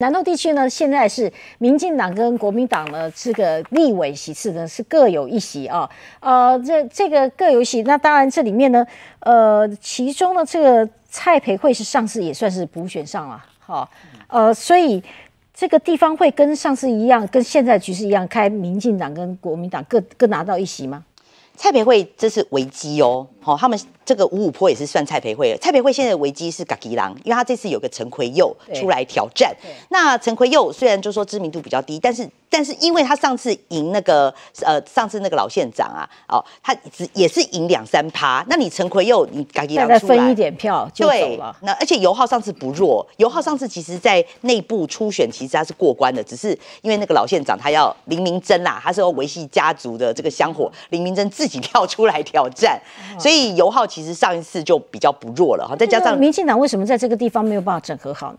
南投地区呢，现在是民进党跟国民党呢，这个立委席次呢是各有一席啊。呃，这这个各有一席，那当然这里面呢，呃，其中呢，这个蔡培慧是上次也算是补选上了，好，呃，所以这个地方会跟上次一样，跟现在局势一样，开民进党跟国民党各各拿到一席吗？蔡培慧这是危机哦，好，他们这个五五坡也是算蔡培慧蔡培慧现在危机是嘎吉郎，因为他这次有个陈奎佑出来挑战。那陈奎佑虽然就说知名度比较低，但是。但是因为他上次赢那个呃上次那个老县长啊，哦，他只也是赢两三趴。那你陈奎又你再分一点票就走了。那而且油浩上次不弱，油浩上次其实在内部初选其实他是过关的，只是因为那个老县长他要林明珍啦，他是要维系家族的这个香火，林明珍自己 跳出来挑战，所以油浩其实上一次就比较不弱了哈。再加上民进党为什么在这个地方没有办法整合好呢？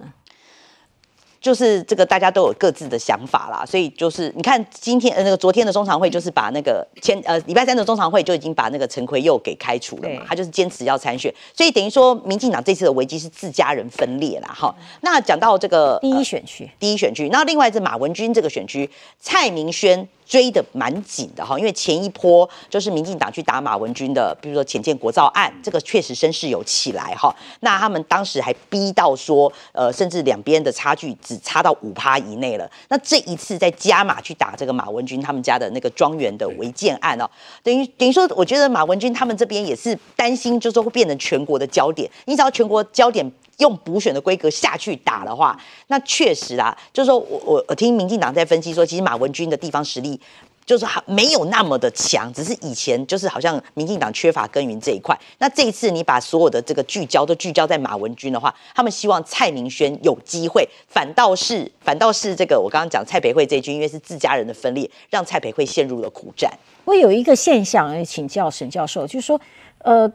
就是这个，大家都有各自的想法啦，所以就是你看今天呃那个昨天的中常会，就是把那个前呃礼拜三的中常会就已经把那个陈奎佑给开除了嘛，他就是坚持要参选，所以等于说民进党这次的危机是自家人分裂啦。哈。那讲到这个第一选区，第一选区，那另外是马文君这个选区，蔡明轩。追的蛮紧的哈，因为前一波就是民进党去打马文军的，比如说浅见国造案，这个确实声势有起来哈。那他们当时还逼到说，呃，甚至两边的差距只差到五趴以内了。那这一次再加码去打这个马文军他们家的那个庄园的违建案哦，等于等于说，我觉得马文军他们这边也是担心，就说会变成全国的焦点。你只要全国焦点？用补选的规格下去打的话，那确实啊，就是说我我我听民进党在分析说，其实马文君的地方实力就是没有那么的强，只是以前就是好像民进党缺乏耕耘这一块。那这一次你把所有的这个聚焦都聚焦在马文君的话，他们希望蔡明轩有机会，反倒是反倒是这个我刚刚讲蔡培慧这一军，因为是自家人的分裂，让蔡培慧陷入了苦战。我有一个现象要请教沈教授，就是说，呃，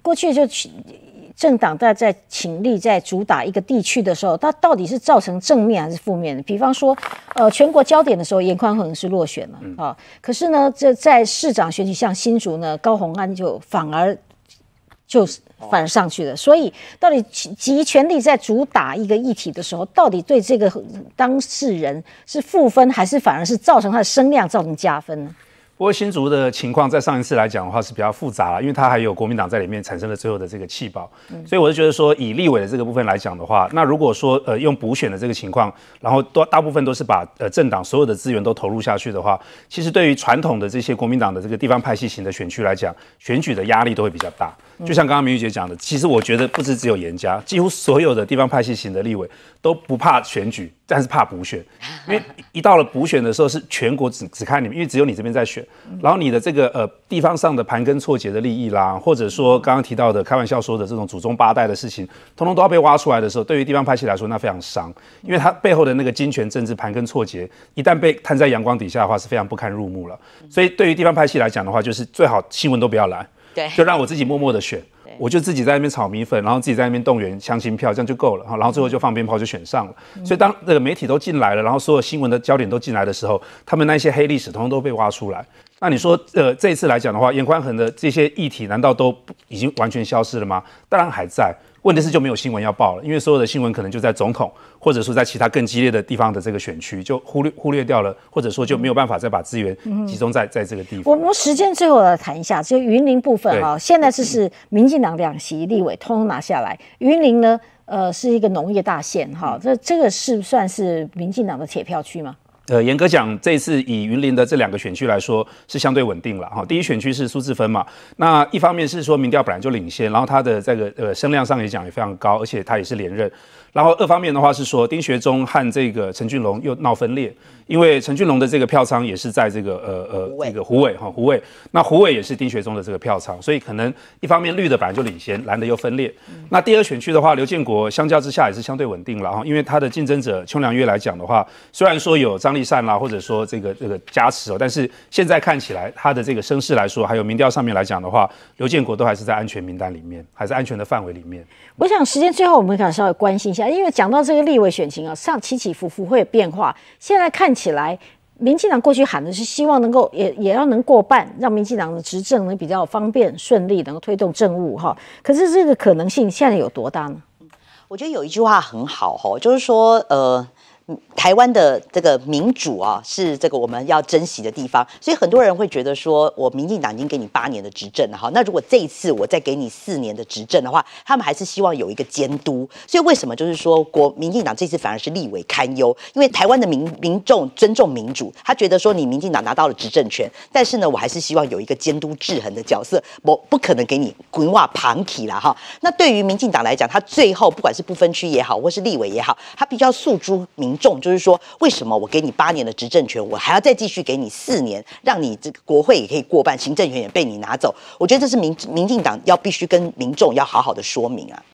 过去就去。政党在在倾力在主打一个地区的时候，它到底是造成正面还是负面？比方说，呃，全国焦点的时候，严宽衡是落选了啊。可是呢，这在市长选举，像新竹呢，高鸿安就反而就是反而上去了。所以，到底集集全力在主打一个议题的时候，到底对这个当事人是负分，还是反而是造成他的声量造成加分呢？不过新竹的情况，在上一次来讲的话是比较复杂了，因为它还有国民党在里面产生了最后的这个气泡，所以我是觉得说，以立委的这个部分来讲的话，那如果说呃用补选的这个情况，然后大大部分都是把呃政党所有的资源都投入下去的话，其实对于传统的这些国民党的这个地方派系型的选区来讲，选举的压力都会比较大。就像刚刚明玉姐讲的，其实我觉得不是只有严家，几乎所有的地方派系型的立委都不怕选举。但是怕补选，因为一到了补选的时候，是全国只只看你们，因为只有你这边在选，然后你的这个呃地方上的盘根错节的利益啦，或者说刚刚提到的开玩笑说的这种祖宗八代的事情，通通都要被挖出来的时候，对于地方派系来说，那非常伤，因为它背后的那个金权政治盘根错节，一旦被摊在阳光底下的话，是非常不堪入目了。所以对于地方派系来讲的话，就是最好新闻都不要来，对，就让我自己默默的选。我就自己在那边炒米粉，然后自己在那边动员相亲票，这样就够了哈。然后最后就放鞭炮就选上了。所以当那个媒体都进来了，然后所有新闻的焦点都进来的时候，他们那些黑历史通通都被挖出来。那你说，呃，这一次来讲的话，严宽恒的这些议题难道都已经完全消失了吗？当然还在，问题是就没有新闻要报了，因为所有的新闻可能就在总统，或者说在其他更激烈的地方的这个选区就忽略忽略掉了，或者说就没有办法再把资源集中在在这个地方。我们时间最后来谈一下，就云林部分哦，现在这是民进。民进党两席立委通通拿下来，云林呢？呃，是一个农业大县，哈，这这个是算是民进党的铁票区吗？呃，严格讲，这次以云林的这两个选区来说，是相对稳定了哈。第一选区是苏志芬嘛，那一方面是说民调本来就领先，然后他的这个呃声量上也讲也非常高，而且他也是连任。然后二方面的话是说，丁学忠和这个陈俊龙又闹分裂，因为陈俊龙的这个票仓也是在这个呃呃这个胡伟哈胡伟，那胡伟也是丁学忠的这个票仓，所以可能一方面绿的本来就领先，蓝的又分裂。那第二选区的话，刘建国相较之下也是相对稳定了哈，因为他的竞争者邱良月来讲的话，虽然说有张。力善啦，或者说这个这个加持哦，但是现在看起来他的这个声势来说，还有民调上面来讲的话，刘建国都还是在安全名单里面，还是安全的范围里面。我想时间最后我们可能稍微关心一下，因为讲到这个立委选情啊，上起起伏伏会有变化。现在看起来，民进党过去喊的是希望能够也也要能过半，让民进党的执政能比较方便顺利，能够推动政务哈。可是这个可能性现在有多大呢？我觉得有一句话很好哈，就是说呃。台湾的这个民主啊，是这个我们要珍惜的地方，所以很多人会觉得说，我民进党已经给你八年的执政，了哈，那如果这一次我再给你四年的执政的话，他们还是希望有一个监督。所以为什么就是说国民进党这次反而是立委堪忧？因为台湾的民民众尊重民主，他觉得说你民进党拿到了执政权，但是呢，我还是希望有一个监督制衡的角色，我不可能给你滚瓦旁体了哈。那对于民进党来讲，他最后不管是不分区也好，或是立委也好，他必须要诉诸民。重，就是说，为什么我给你八年的执政权，我还要再继续给你四年，让你这个国会也可以过半，行政权也被你拿走？我觉得这是民民进党要必须跟民众要好好的说明啊。